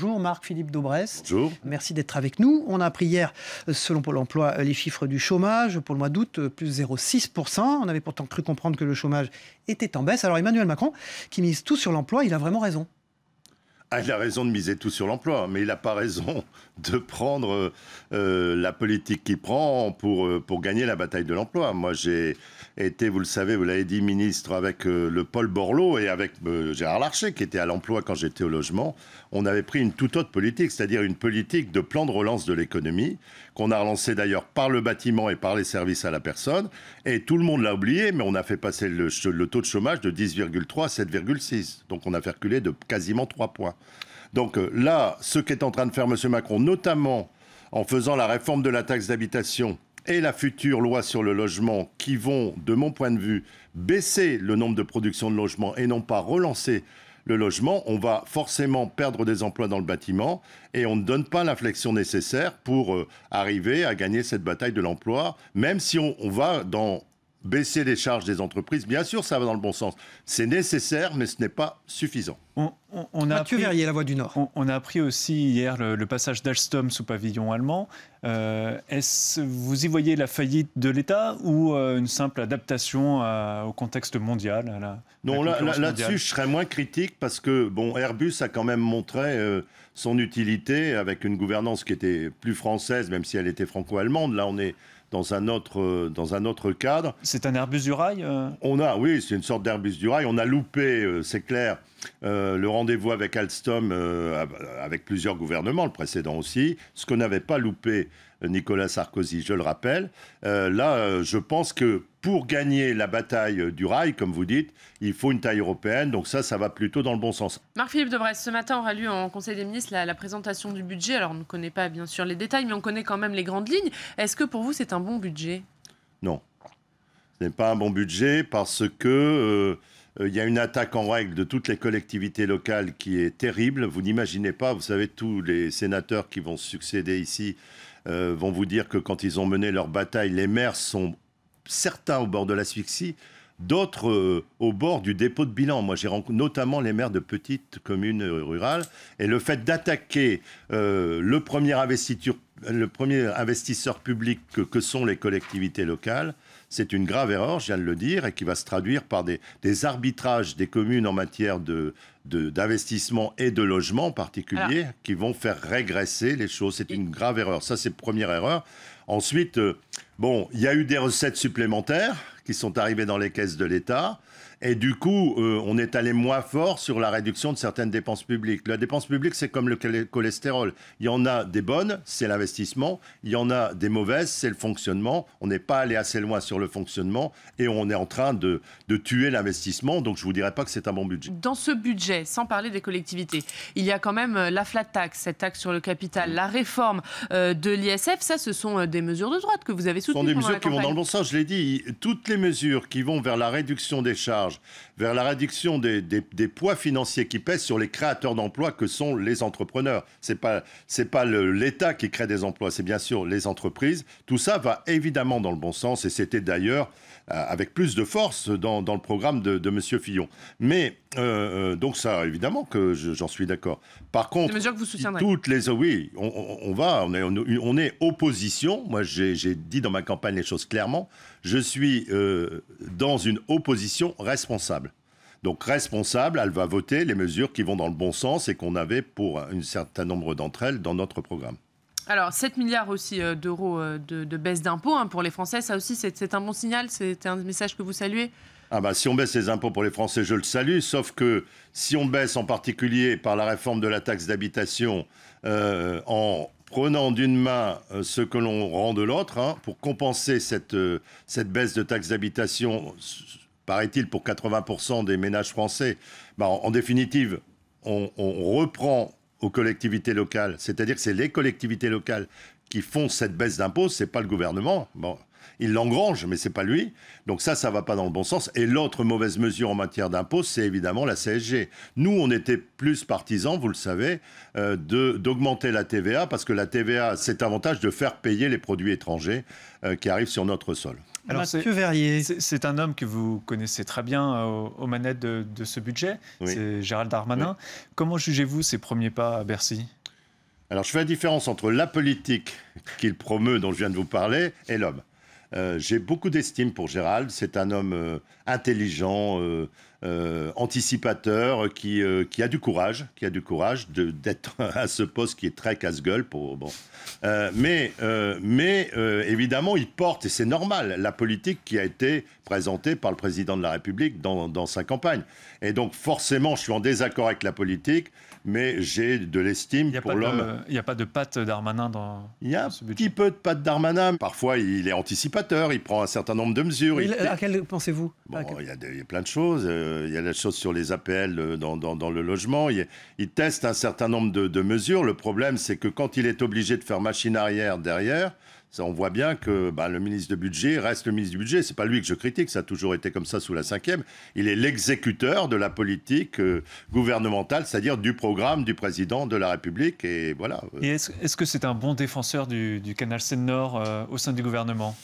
Bonjour Marc-Philippe Daubresse. Bonjour. Merci d'être avec nous. On a appris hier, selon Pôle emploi, les chiffres du chômage. Pour le mois d'août, plus 0,6%. On avait pourtant cru comprendre que le chômage était en baisse. Alors Emmanuel Macron, qui mise tout sur l'emploi, il a vraiment raison. Ah, il a raison de miser tout sur l'emploi, mais il n'a pas raison de prendre euh, euh, la politique qu'il prend pour, euh, pour gagner la bataille de l'emploi. Moi, j'ai été, vous le savez, vous l'avez dit, ministre avec le Paul Borloo et avec Gérard Larcher, qui était à l'emploi quand j'étais au logement. On avait pris une toute autre politique, c'est-à-dire une politique de plan de relance de l'économie qu'on a relancé d'ailleurs par le bâtiment et par les services à la personne. Et tout le monde l'a oublié, mais on a fait passer le, taux de chômage de 10,3 à 7,6. Donc on a fait reculer de quasiment 3 points. Donc euh, là, ce qu'est en train de faire M. Macron, notamment en faisant la réforme de la taxe d'habitation et la future loi sur le logement, qui vont, de mon point de vue, baisser le nombre de productions de logements et non pas relancer le logement, on va forcément perdre des emplois dans le bâtiment et on ne donne pas l'inflexion nécessaire pour euh, arriver à gagner cette bataille de l'emploi, même si on va dans baisser les charges des entreprises. Bien sûr, ça va dans le bon sens. C'est nécessaire, mais ce n'est pas suffisant. On, a Mathieu Verrier, la Voix du Nord. On, a appris aussi hier le, passage d'Alstom sous pavillon allemand. Euh, est-ce vous y voyez la faillite de l'État ou euh, une simple adaptation au contexte mondial Non, là-dessus, je serais moins critique parce que bon, Airbus a quand même montré euh, son utilité avec une gouvernance qui était plus française, même si elle était franco-allemande. Là, on est dans un autre, euh, dans un autre cadre. C'est un Airbus du rail euh On a, oui, c'est une sorte d'Airbus du rail. On a loupé, euh, c'est clair, le rendez-vous avec Alstom, avec plusieurs gouvernements, le précédent aussi. Ce qu'on n'avait pas loupé Nicolas Sarkozy, je le rappelle. Euh, là, euh, je pense que pour gagner la bataille du rail, comme vous dites, il faut une taille européenne. Donc ça, ça va plutôt dans le bon sens. Marc-Philippe de ce matin aura lu en Conseil des ministres la, présentation du budget. Alors on ne connaît pas bien sûr les détails, mais on connaît quand même les grandes lignes. Est-ce que pour vous, c'est un bon budget Non. Ce n'est pas un bon budget parce que... Euh, il y a une attaque en règle de toutes les collectivités locales qui est terrible. Vous n'imaginez pas, vous savez, tous les sénateurs qui vont succéder ici euh, vont vous dire que quand ils ont mené leur bataille, les maires sont certains au bord de l'asphyxie, d'autres euh, au bord du dépôt de bilan. Moi, j'ai rencontré notamment les maires de petites communes euh, rurales. Et le fait d'attaquer le, premier investisseur public que sont les collectivités locales, c'est une grave erreur, je viens de le dire, et qui va se traduire par des, arbitrages des communes en matière de, d'investissement et de logement en particulier qui vont faire régresser les choses. C'est une grave erreur. Ça, c'est première erreur. Ensuite, euh, bon, il y a eu des recettes supplémentaires qui sont arrivés dans les caisses de l'État. Et du coup, euh, on est allé moins fort sur la réduction de certaines dépenses publiques. La dépense publique, c'est comme le cholestérol. Il y en a des bonnes, c'est l'investissement. Il y en a des mauvaises, c'est le fonctionnement. On n'est pas allé assez loin sur le fonctionnement et on est en train de, tuer l'investissement. Donc, je ne vous dirais pas que c'est un bon budget. Dans ce budget, sans parler des collectivités, il y a quand même euh, la flat tax, cette taxe sur le capital, la réforme euh, de l'ISF. Ça, ce sont des mesures de droite que vous avez soutenues. Ce sont des mesures qui vont dans le bon sens. Je l'ai dit. Toutes les mesures qui vont vers la réduction des charges, vers la réduction des, poids financiers qui pèsent sur les créateurs d'emplois que sont les entrepreneurs. Ce n'est pas, pas l'État qui crée des emplois, c'est bien sûr les entreprises. Tout ça va évidemment dans le bon sens et c'était d'ailleurs euh, avec plus de force dans, le programme de, de M. Fillon. Mais euh, euh, donc ça, évidemment que j'en suis d'accord. Par contre, toutes les... Oui, on, va, on est, opposition. Moi, j'ai dit dans ma campagne les choses clairement. Je suis... Euh, dans une opposition responsable. Donc responsable, elle va voter les mesures qui vont dans le bon sens et qu'on avait pour un certain nombre d'entre elles dans notre programme. Alors, 7 milliards aussi euh, d'euros euh, de, baisse d'impôts hein, pour les Français, ça aussi, c'est un bon signal, c'est un message que vous saluez ah bah, si on baisse les impôts pour les Français, je le salue, sauf que si on baisse en particulier par la réforme de la taxe d'habitation en prenant d'une main euh, ce que l'on rend de l'autre, hein, pour compenser cette, euh, cette baisse de taxes d'habitation, paraît-il, pour 80% des ménages français, bah, en, définitive, on, reprend aux collectivités locales, c'est-à-dire que c'est les collectivités locales qui font cette baisse d'impôts, ce n'est pas le gouvernement il l'engrange, mais ce n'est pas lui. Donc ça, ça ne va pas dans le bon sens. Et l'autre mauvaise mesure en matière d'impôts, c'est évidemment la CSG. Nous, on était plus partisans, vous le savez, euh, d'augmenter la TVA parce que la TVA, c'est avantage de faire payer les produits étrangers euh, qui arrivent sur notre sol. Alors, Mathieu Verrier. C'est un homme que vous connaissez très bien euh, aux manettes de, ce budget, c'est Gérald Darmanin. Comment jugez-vous ses premiers pas à Bercy Alors je fais la différence entre la politique qu'il promeut, dont je viens de vous parler, et l'homme. Euh, j'ai beaucoup d'estime pour Gérald. C'est un homme euh, intelligent, euh, euh, anticipateur, qui, euh, qui a du courage, qui a du courage d'être à ce poste qui est très casse-gueule. Pour, bon. mais mais évidemment, il porte, et c'est normal, la politique qui a été présentée par le président de la République dans, dans sa campagne. Et donc, forcément, je suis en désaccord avec la politique mais j'ai de l'estime pour l'homme. Il n'y a pas de patte d'Armanin dans. Il y a un petit peu de patte d'Armanin. Parfois, il est anticipateur, il prend un certain nombre de mesures. À quel pensez-vous bah, il, y a plein de choses. Euh, il y a la chose sur les APL euh, dans, le logement. Il, teste un certain nombre de, mesures. Le problème, c'est que quand il est obligé de faire machine arrière derrière, on voit bien que bah, le ministre du Budget reste le ministre du Budget. C'est pas lui que je critique, ça a toujours été comme ça sous la cinquième. Il est l'exécuteur de la politique euh, gouvernementale, c'est-à-dire du programme du président de la République. Et voilà. est-ce que c'est un bon défenseur du, canal Seine-Nord au sein du gouvernement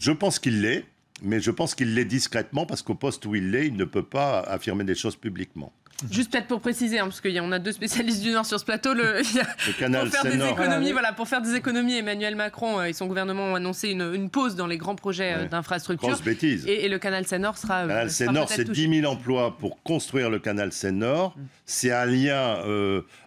Je pense qu'il l'est mais je pense qu'il l'est discrètement parce qu'au poste où il l'est, il ne peut pas affirmer des choses publiquement. Juste peut-être pour préciser, hein, parce qu'on a, a deux spécialistes du Nord sur ce plateau. Le, canal, pour faire des économies, ah voilà, pour faire des économies, Emmanuel Macron euh, et son gouvernement ont annoncé une, pause dans les grands projets d'infrastructure. Euh, d'infrastructures. Grosse bêtise. Et, le canal Seine-Nord sera. Le euh, canal Seine-Nord, c'est 10 000 emplois pour construire le canal Seine-Nord. Mm. C'est un lien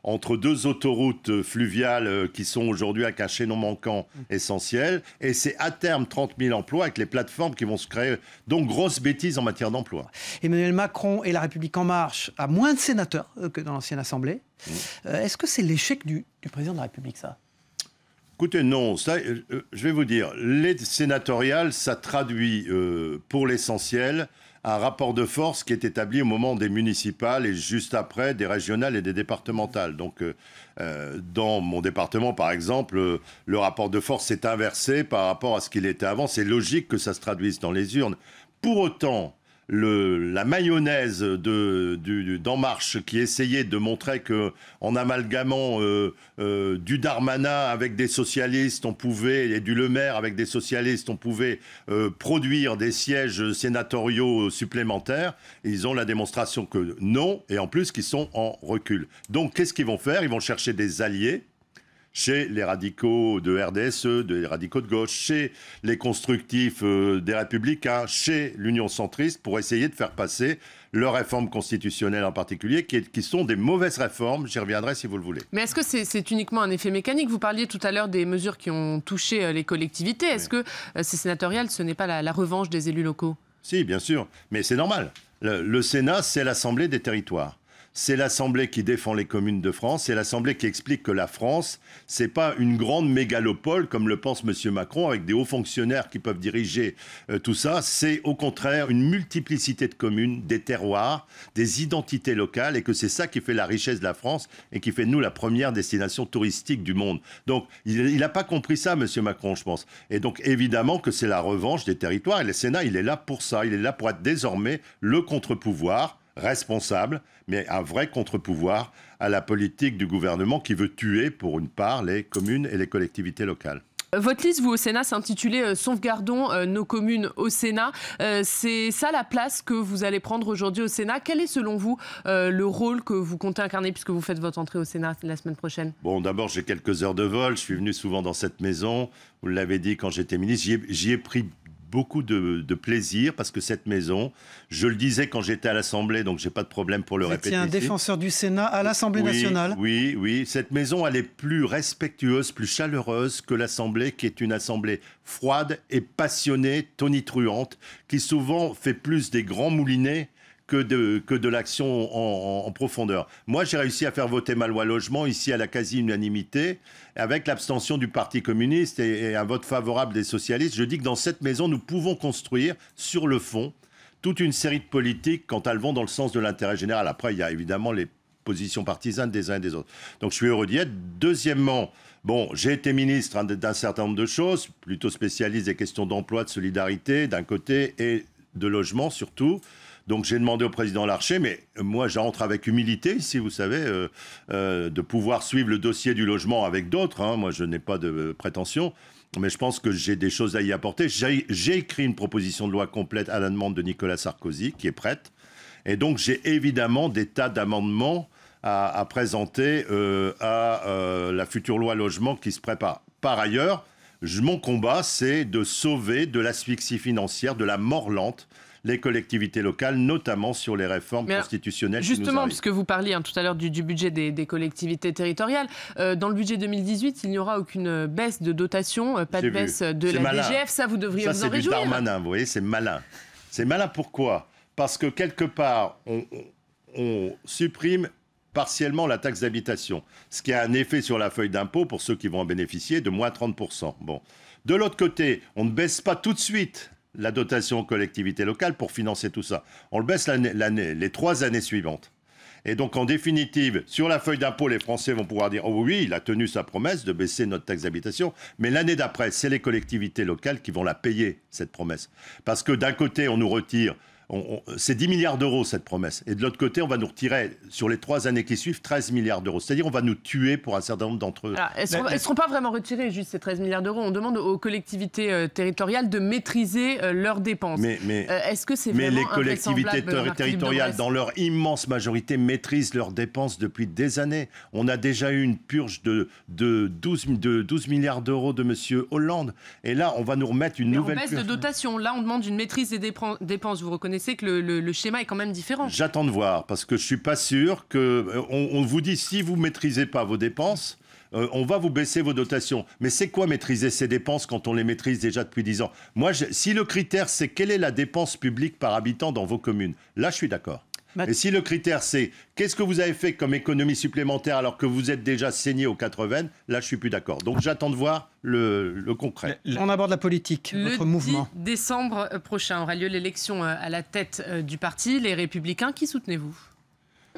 entre deux autoroutes fluviales qui sont aujourd'hui à cacher non manquant mm. essentiel. Et c'est à terme 30 000 emplois avec les plateformes qui vont se créer. Donc grosse bêtise en matière d'emploi. Emmanuel Macron et La République En Marche à moins de sénateurs euh, que dans l'ancienne Assemblée. Mmh. Euh, est-ce que c'est l'échec du, président de la République, ça Écoutez, non, ça, euh, je vais vous dire, l'aide sénatoriales, ça traduit pour l'essentiel un rapport de force qui est établi au moment des municipales et juste après des régionales et des départementales. Donc, dans mon département, par exemple, le rapport de force s'est inversé par rapport à ce qu'il était avant. C'est logique que ça se traduise dans les urnes. Pour autant, la mayonnaise du, d'En Marche qui essayait de montrer que en amalgamant euh, euh, du Darmanin avec des socialistes, on pouvait et du Le Maire avec des socialistes, on pouvait euh, produire des sièges sénatoriaux supplémentaires. ils ont la démonstration que non, et en plus qu'ils sont en recul. Donc qu'est-ce qu'ils vont faire Ils vont chercher des alliés chez les radicaux de RDSE, des radicaux de gauche, chez les constructifs euh, des républicains, chez l'Union centriste, pour essayer de faire passer leurs réformes constitutionnelles en particulier, qui, sont des mauvaises réformes. J'y reviendrai si vous le voulez. Mais est-ce que c'est uniquement un effet mécanique Vous parliez tout à l'heure des mesures qui ont touché euh, les collectivités. Est-ce que euh, ces sénatoriales, ce n'est pas la, revanche des élus locaux Si, bien sûr, mais c'est normal. le, Sénat, c'est l'Assemblée des territoires c'est l'Assemblée qui défend les communes de France, c'est l'Assemblée qui explique que la France, n'est pas une grande mégalopole comme le pense M. Macron, avec des hauts fonctionnaires qui peuvent diriger euh, tout ça. C'est au contraire une multiplicité de communes, des terroirs, des identités locales, et que c'est ça qui fait la richesse de la France et qui fait de nous la première destination touristique du monde. Donc, il n'a pas compris ça, M. Macron, je pense. Et donc, évidemment que c'est la revanche des territoires. Et le Sénat, il est là pour ça. Il est là pour être désormais le contre-pouvoir responsable, mais un vrai contre-pouvoir à la politique du gouvernement qui veut tuer, pour une part, les communes et les collectivités locales. Votre liste, vous, au Sénat, s'intitulait euh, Sauvegardons euh, nos communes au Sénat. Euh, c'est ça la place que vous allez prendre aujourd'hui au Sénat. Quel est, selon vous, le rôle que vous comptez incarner puisque vous faites votre entrée au Sénat la semaine prochaine Bon, d'abord, j'ai quelques heures de vol. Je suis venu souvent dans cette maison. Vous l'avez dit quand j'étais ministre. J'y ai, pris beaucoup de, plaisir parce que cette maison, je le disais quand j'étais à l'Assemblée, donc j'ai pas de problème pour le répéter. C'est un défenseur du Sénat à l'Assemblée nationale. Oui, oui, cette maison, elle est plus respectueuse, plus chaleureuse que l'Assemblée, qui est une assemblée froide et passionnée, tonitruante, qui souvent fait plus des grands moulinets que de, que de l'action en, profondeur. Moi, j'ai réussi à faire voter ma loi logement ici à la quasi-unanimité, avec l'abstention du Parti communiste et, un vote favorable des socialistes. Je dis que dans cette maison, nous pouvons construire sur le fond toute une série de politiques quand elles vont dans le sens de l'intérêt général. Après, il y a évidemment les positions partisanes des uns et des autres. Donc, je suis heureux d'y être. Deuxièmement, Bon, j'ai été ministre hein, d'un certain nombre de choses, plutôt spécialiste des questions d'emploi, de solidarité d'un côté et de logement surtout. Donc j'ai demandé au président Larcher, mais moi j'entre avec humilité, si vous savez, euh, euh, de pouvoir suivre le dossier du logement avec d'autres. Hein. Moi je n'ai pas de prétention. Mais je pense que j'ai des choses à y apporter. J'ai écrit une proposition de loi complète à la demande de Nicolas Sarkozy, qui est prête. Et donc j'ai évidemment des tas d'amendements à, présenter euh, à la future loi logement qui se prépare. Par ailleurs, mon combat, c'est de sauver de l'asphyxie financière, de la mort lente, les collectivités locales, notamment sur les réformes constitutionnelles. Justement, puisque vous parliez hein, tout à l'heure du, budget des, collectivités territoriales, euh, dans le budget 2018, il n'y aura aucune baisse de dotation, euh, pas de baisse de la DGF. Ça, vous devriez vous en réjouir. C'est malin, vous voyez, c'est malin. C'est malin pourquoi Parce que quelque part, on, on supprime partiellement la taxe d'habitation, ce qui a un effet sur la feuille d'impôt pour ceux qui vont en bénéficier de moins 30%. Bon. De l'autre côté, on ne baisse pas tout de suite la dotation aux collectivités locales pour financer tout ça. On le baisse l'année, les trois années suivantes. Et donc, en définitive, sur la feuille d'impôt, les Français vont pouvoir dire Oh oui, il a tenu sa promesse de baisser notre taxe d'habitation. Mais l'année d'après, c'est les collectivités locales qui vont la payer, cette promesse. Parce que d'un côté, on nous retire c'est 10 milliards d'euros cette promesse. Et de l'autre côté, on va nous retirer sur les trois années qui suivent 13 milliards d'euros. C'est-à-dire on va nous tuer pour un certain nombre d'entre eux. elles ne seront, pas vraiment retirées, juste ces 13 milliards d'euros. On demande aux collectivités euh, territoriales de maîtriser euh, leurs dépenses. Mais, euh, est-ce que c'est Mais les collectivités territoriales, dans leur immense majorité, maîtrisent leurs dépenses depuis des années. On a déjà eu une purge de, de, 12, de 12 milliards d'euros de M. Hollande. Et là, on va nous remettre une nouvelle. On baisse de dotation. Là, on demande une maîtrise des dépenses. Vous reconnaissez c'est que le, schéma est quand même différent. J'attends de voir, parce que je ne suis pas sûr que... Euh, on, vous dit, si vous ne maîtrisez pas vos dépenses, euh, on va vous baisser vos dotations. Mais c'est quoi maîtriser ces dépenses quand on les maîtrise déjà depuis 10 ans Moi, si le critère, c'est quelle est la dépense publique par habitant dans vos communes, là, je suis d'accord. Et si le critère c'est qu'est-ce que vous avez fait comme économie supplémentaire alors que vous êtes déjà saigné aux 80 ?» là je suis plus d'accord. Donc j'attends de voir le, le concret. on aborde la politique, Notre votre mouvement. 10 décembre euh, prochain aura lieu l'élection euh, à la tête euh, du parti. Les Républicains, qui soutenez-vous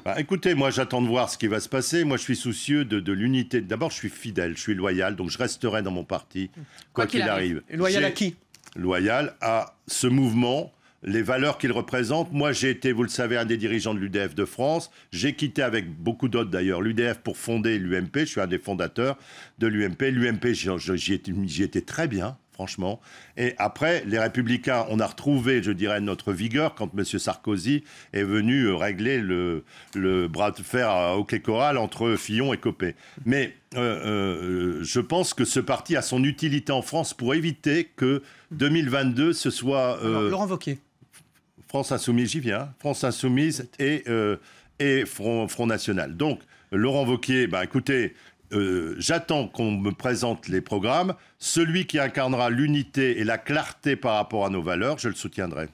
bah, écoutez, moi j'attends de voir ce qui va se passer. Moi je suis soucieux de, l'unité. D'abord, je suis fidèle, je suis loyal, donc je resterai dans mon parti, quoi, qu'il arrive. Loyal à qui Loyal à ce mouvement les valeurs qu'il représente. Moi, j'ai été, vous le savez, un des dirigeants de l'UDF de France. J'ai quitté avec beaucoup d'autres d'ailleurs l'UDF pour fonder l'UMP. Je suis un des fondateurs de l'UMP. L'UMP, j'y étais, très bien franchement. Et après, les Républicains, on a retrouvé, je dirais, notre vigueur quand M. Sarkozy est venu euh, régler le, le bras de fer au corral entre Fillon et Copé. Mais euh, euh, je pense que ce parti a son utilité en France pour éviter que 2022 ce soit... Euh... Alors, Laurent Wauquiez. France Insoumise, j'y viens, France Insoumise et, euh, et Front, National. Donc, Laurent Vauquier, bah, écoutez, euh, j'attends qu'on me présente les programmes. Celui qui incarnera l'unité et la clarté par rapport à nos valeurs, je le soutiendrai.